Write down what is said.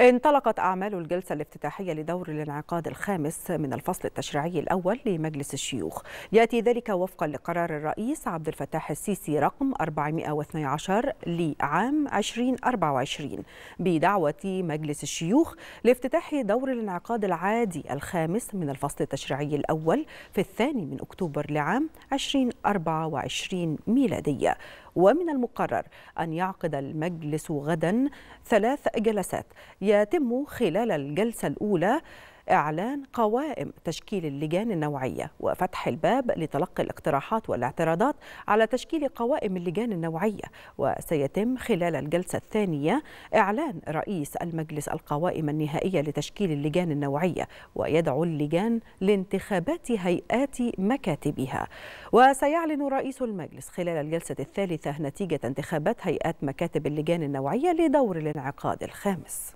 انطلقت أعمال الجلسة الافتتاحية لدور الانعقاد الخامس من الفصل التشريعي الأول لمجلس الشيوخ يأتي ذلك وفقا لقرار الرئيس عبد الفتاح السيسي رقم 412 لعام 2024 بدعوة مجلس الشيوخ لافتتاح دور الانعقاد العادي الخامس من الفصل التشريعي الأول في الثاني من أكتوبر لعام 2024 ميلادية ومن المقرر أن يعقد المجلس غدا ثلاث جلسات يتم خلال الجلسة الأولى إعلان قوائم تشكيل اللجان النوعية وفتح الباب لتلقي الاقتراحات والاعتراضات على تشكيل قوائم اللجان النوعية وسيتم خلال الجلسة الثانية إعلان رئيس المجلس القوائم النهائية لتشكيل اللجان النوعية ويدعو اللجان لانتخابات هيئات مكاتبها وسيعلن رئيس المجلس خلال الجلسة الثالثة نتيجة انتخابات هيئات مكاتب اللجان النوعية لدور الانعقاد الخامس